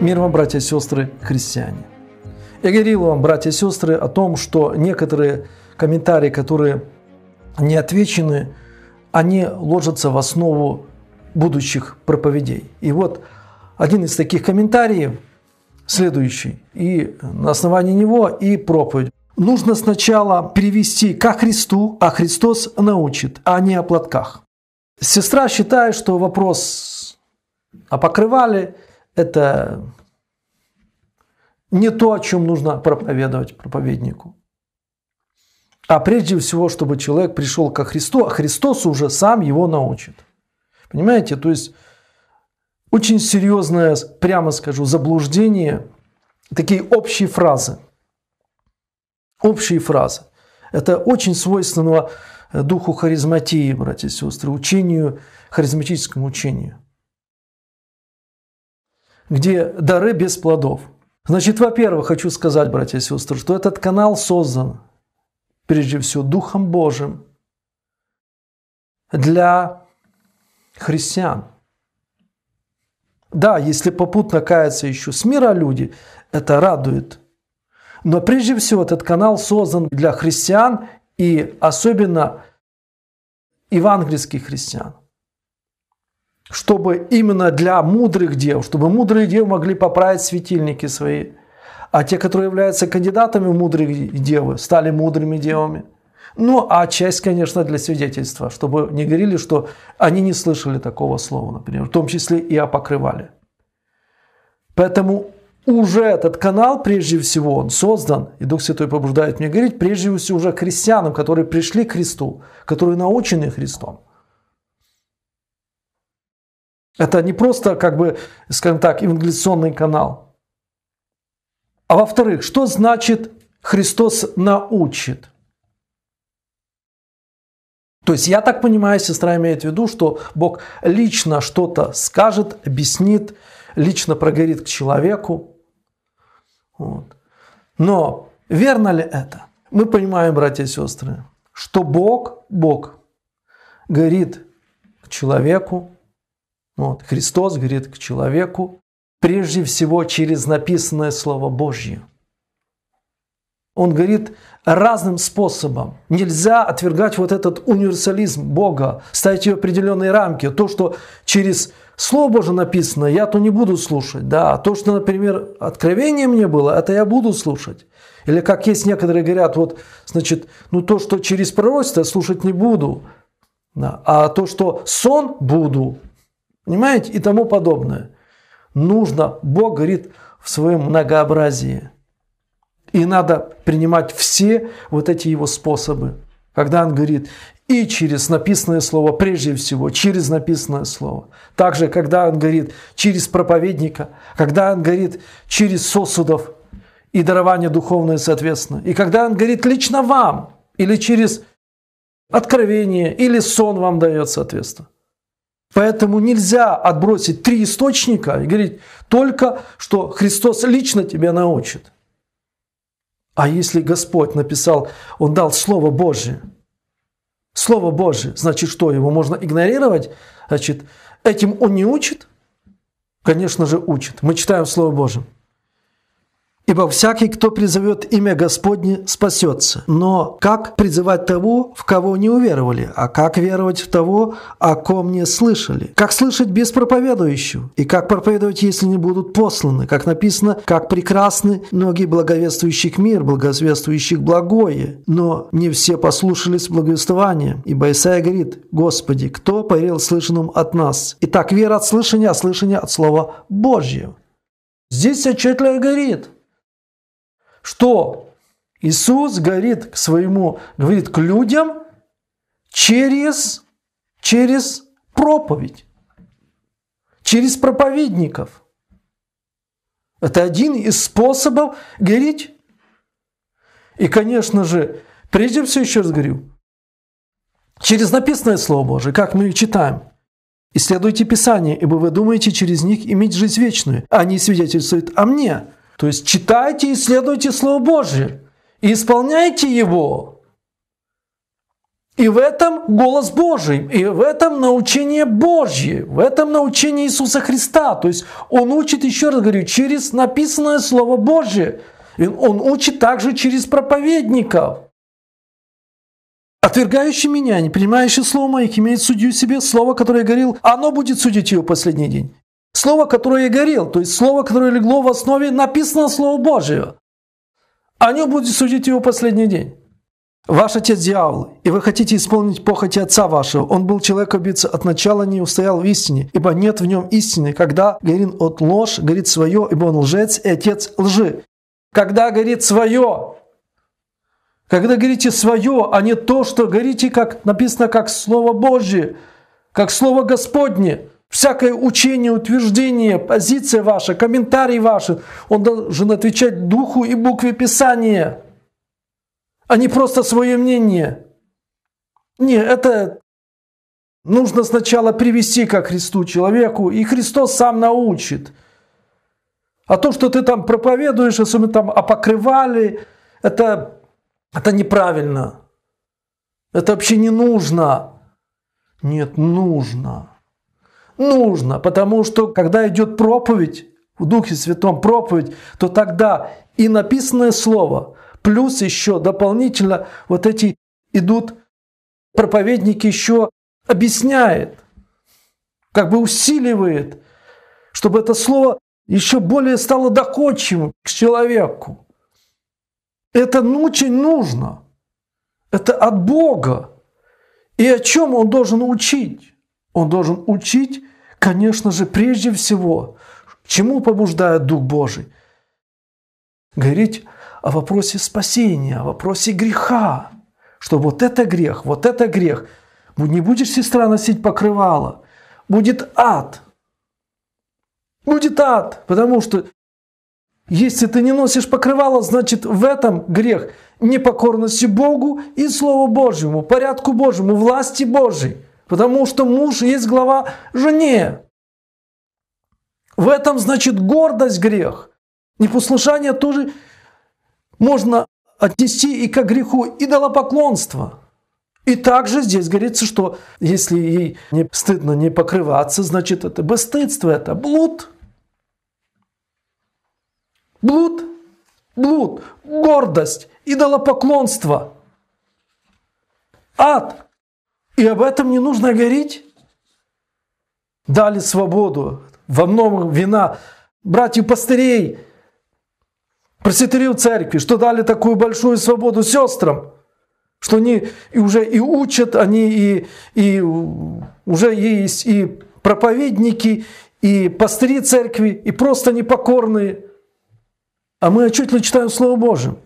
Мир вам, братья и сестры, христиане. Я говорил вам, братья и сестры, о том, что некоторые комментарии, которые не отвечены, они ложатся в основу будущих проповедей. И вот один из таких комментариев следующий. И на основании него и проповедь. Нужно сначала перевести ко Христу, а Христос научит, а не о платках. Сестра считает, что вопрос о «А покрывале это не то, о чем нужно проповедовать проповеднику. А прежде всего, чтобы человек пришел ко Христу, а Христос уже сам его научит. Понимаете? То есть очень серьезное, прямо скажу, заблуждение, такие общие фразы. Общие фразы. Это очень свойственно духу харизматии, братья и сестры, учению, харизматическому учению где дары без плодов. Значит, во-первых, хочу сказать, братья и сестры, что этот канал создан прежде всего Духом Божьим для христиан. Да, если попутно каются еще с мира люди, это радует. Но прежде всего этот канал создан для христиан и особенно евангельских христиан чтобы именно для мудрых дев, чтобы мудрые девы могли поправить светильники свои. А те, которые являются кандидатами в мудрые девы, стали мудрыми девами. Ну, а часть, конечно, для свидетельства, чтобы не говорили, что они не слышали такого слова, например, в том числе и о покрывале. Поэтому уже этот канал, прежде всего, он создан, и Дух Святой побуждает мне говорить, прежде всего уже крестьянам, которые пришли к Христу, которые научены Христом. Это не просто, как бы, скажем так, евангелизационный канал. А во-вторых, что значит Христос научит? То есть я так понимаю, сестра имеет в виду, что Бог лично что-то скажет, объяснит, лично проговорит к человеку. Вот. Но верно ли это? Мы понимаем, братья и сестры, что Бог, Бог говорит к человеку, вот. Христос говорит к человеку прежде всего через написанное Слово Божье. Он говорит разным способом. Нельзя отвергать вот этот универсализм Бога, ставить ее определенные рамки. То, что через Слово Божье написано, я то не буду слушать. Да, а то, что, например, откровение мне было, это я буду слушать. Или как есть некоторые говорят, вот, значит, ну то, что через пророчество, слушать не буду. Да. А то, что сон буду, Понимаете? И тому подобное. Нужно, Бог говорит в своем многообразии. И надо принимать все вот эти его способы. Когда он говорит и через написанное слово, прежде всего, через написанное слово. Также, когда он говорит через проповедника, когда он говорит через сосудов и дарование духовное, соответственно. И когда он говорит лично вам или через откровение или сон вам дает, соответственно. Поэтому нельзя отбросить три источника и говорить только, что Христос лично тебя научит. А если Господь написал, Он дал Слово Божие, Слово Божие, значит что, его можно игнорировать? Значит, этим Он не учит? Конечно же, учит. Мы читаем Слово Божие. Ибо всякий, кто призовет имя Господне, спасется. Но как призывать того, в кого не уверовали? А как веровать в того, о ком не слышали? Как слышать без проповедующего? И как проповедовать, если не будут посланы? Как написано, как прекрасны ноги благовествующих мир, благовествующих благое. Но не все послушались благовествования. Ибо Исаия говорит, Господи, кто поверил слышанным от нас? Итак, вера от слышания, а слышание от Слова Божьего. Здесь отчетливо говорит – что Иисус говорит к своему, говорит к людям через, через проповедь, через проповедников. Это один из способов говорить. И, конечно же, прежде всего, еще раз говорю, через написанное Слово Божие, как мы читаем – Исследуйте Писание, ибо вы думаете через них иметь жизнь вечную. Они а свидетельствуют о мне. То есть читайте и следуйте Слово Божье, и исполняйте его. И в этом голос Божий, и в этом научение Божье, в этом научение Иисуса Христа. То есть он учит, еще раз говорю, через написанное Слово Божье. И он учит также через проповедников. Отвергающий меня, не принимающий слово моих, имеет судью себе слово, которое говорил, оно будет судить его последний день. Слово, которое я говорил, то есть слово, которое легло в основе, написано Слово Божие. О а нем будет судить его последний день. Ваш отец дьявол, и вы хотите исполнить похоти отца вашего. Он был человек убийца от начала, не устоял в истине, ибо нет в нем истины. Когда говорит от ложь, говорит свое, ибо он лжец и отец лжи. Когда говорит свое, когда говорите свое, а не то, что говорите, как написано, как Слово Божье, как Слово Господне – всякое учение, утверждение, позиция ваша, комментарий ваши, он должен отвечать духу и букве Писания, а не просто свое мнение. Не, это нужно сначала привести ко Христу человеку, и Христос сам научит. А то, что ты там проповедуешь, особенно а там опокрывали, это, это неправильно. Это вообще не нужно. Нет, нужно нужно, потому что когда идет проповедь, в Духе Святом проповедь, то тогда и написанное слово, плюс еще дополнительно вот эти идут проповедники еще объясняет, как бы усиливает, чтобы это слово еще более стало доходчивым к человеку. Это ну, очень нужно. Это от Бога. И о чем он должен учить? Он должен учить, конечно же, прежде всего, чему побуждает Дух Божий. Говорить о вопросе спасения, о вопросе греха, что вот это грех, вот это грех. Не будешь, сестра, носить покрывало, будет ад. Будет ад, потому что если ты не носишь покрывало, значит в этом грех непокорности Богу и Слову Божьему, порядку Божьему, власти Божьей. Потому что муж есть глава жене. В этом, значит, гордость грех. Непослушание тоже можно отнести и к греху идолопоклонства. И также здесь говорится, что если ей не стыдно не покрываться, значит, это бесстыдство, это блуд. Блуд, блуд, гордость, идолопоклонство, ад, и об этом не нужно говорить. Дали свободу. во одном вина братьев пастырей, пресвитерию церкви, что дали такую большую свободу сестрам, что они и уже и учат, они и, и уже есть и проповедники, и пастыри церкви, и просто непокорные. А мы отчетливо читаем Слово Божие.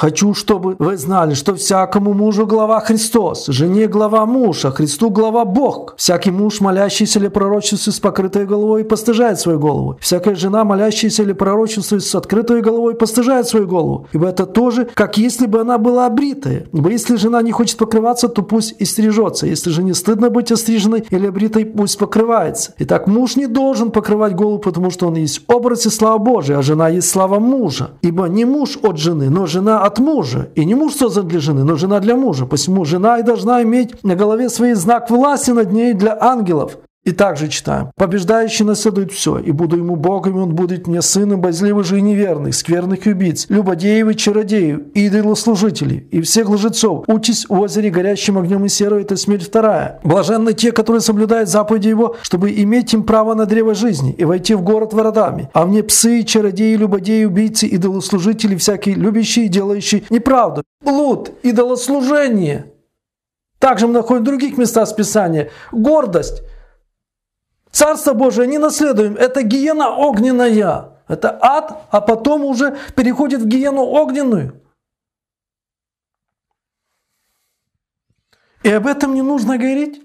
Хочу, чтобы вы знали, что всякому мужу глава Христос, жене глава муж, а Христу глава Бог. Всякий муж, молящийся или пророчествует с покрытой головой, постыжает свою голову. Всякая жена, молящаяся или пророчествует с открытой головой, постыжает свою голову. Ибо это тоже, как если бы она была обритая. Ибо если жена не хочет покрываться, то пусть и стрижется. Если же не стыдно быть остриженной или обритой, пусть покрывается. Итак, муж не должен покрывать голову, потому что он есть образ и слава Божия, а жена есть слава мужа. Ибо не муж от жены, но жена от от мужа. И не муж создан для жены, но жена для мужа. Посему жена и должна иметь на голове своей знак власти над ней для ангелов. И также читаем. «Побеждающий наследует все, и буду ему Богом, и он будет мне сыном бозливых же и неверных, скверных убийц, любодеев и чародеев, идолослужителей, и всех лжецов. Учись в озере горящим огнем и серой это смерть вторая. Блаженны те, которые соблюдают заповеди его, чтобы иметь им право на древо жизни и войти в город воротами. А мне псы, чародеи, любодеи, убийцы, идолослужители, всякие любящие и делающие неправду. Блуд, идолослужение. Также мы находим в других местах Писания. Гордость – Царство Божие не наследуем, это гиена огненная. Это ад, а потом уже переходит в гиену огненную. И об этом не нужно говорить.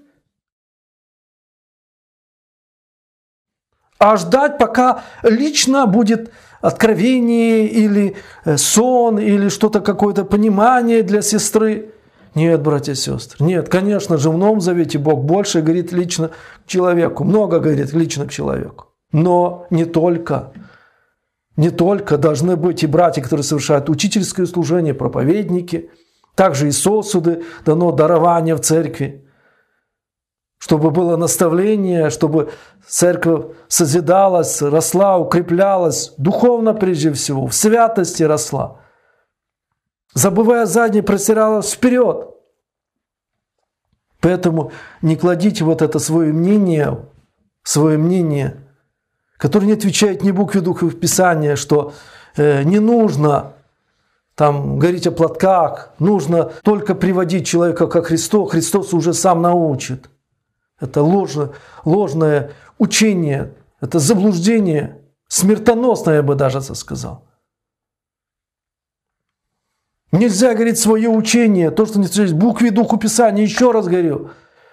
А ждать, пока лично будет откровение или э, сон, или что-то какое-то понимание для сестры – нет, братья и сестры, нет. Конечно же, в Новом Завете Бог больше говорит лично к человеку, много говорит лично к человеку. Но не только. Не только должны быть и братья, которые совершают учительское служение, проповедники, также и сосуды, дано дарование в церкви, чтобы было наставление, чтобы церковь созидалась, росла, укреплялась, духовно прежде всего, в святости росла – забывая задний, простиралась вперед. Поэтому не кладите вот это свое мнение, свое мнение, которое не отвечает ни букве Духа Писания, что э, не нужно там говорить о платках, нужно только приводить человека ко Христу, Христос уже сам научит. Это ложное, ложное учение, это заблуждение, смертоносное, я бы даже сказал. Нельзя, говорит, свое учение, то, что не встречается, букве духу Писания, еще раз говорю.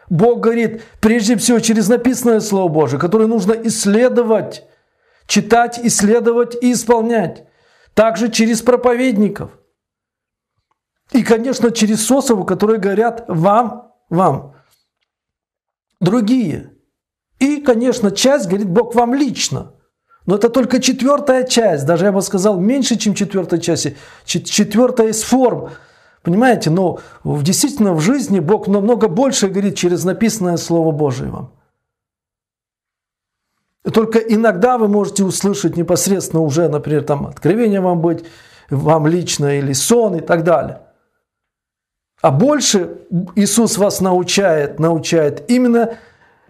Бог говорит, прежде всего, через написанное Слово Божие, которое нужно исследовать, читать, исследовать и исполнять. Также через проповедников. И, конечно, через сосову, которые говорят вам, вам. Другие. И, конечно, часть говорит Бог вам лично. Но это только четвертая часть, даже я бы сказал, меньше, чем четвертой части, четвертая из форм. Понимаете, но в, действительно в жизни Бог намного больше говорит через написанное Слово Божие вам. И только иногда вы можете услышать непосредственно уже, например, там откровение вам быть, вам лично или сон и так далее. А больше Иисус вас научает, научает именно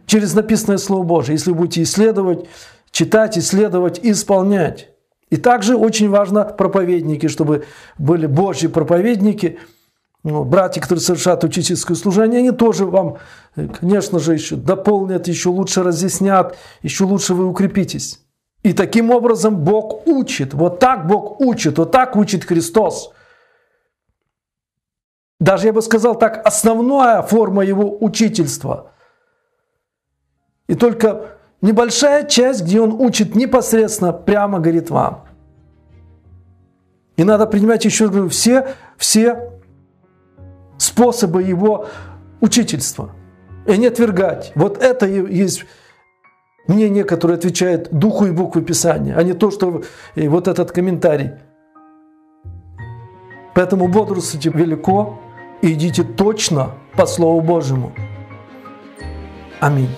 через написанное Слово Божие. Если вы будете исследовать читать, исследовать и исполнять. И также очень важно проповедники, чтобы были Божьи проповедники, ну, братья, которые совершают учительское служение, они тоже вам, э, конечно же, еще дополнят, еще лучше разъяснят, еще лучше вы укрепитесь. И таким образом Бог учит, вот так Бог учит, вот так учит Христос. Даже я бы сказал так, основная форма его учительства. И только небольшая часть, где он учит непосредственно, прямо говорит вам. И надо принимать еще говорю, все, все способы его учительства и не отвергать. Вот это и есть мнение, которое отвечает духу и букву Писания, а не то, что вот этот комментарий. Поэтому бодрствуйте велико и идите точно по Слову Божьему. Аминь.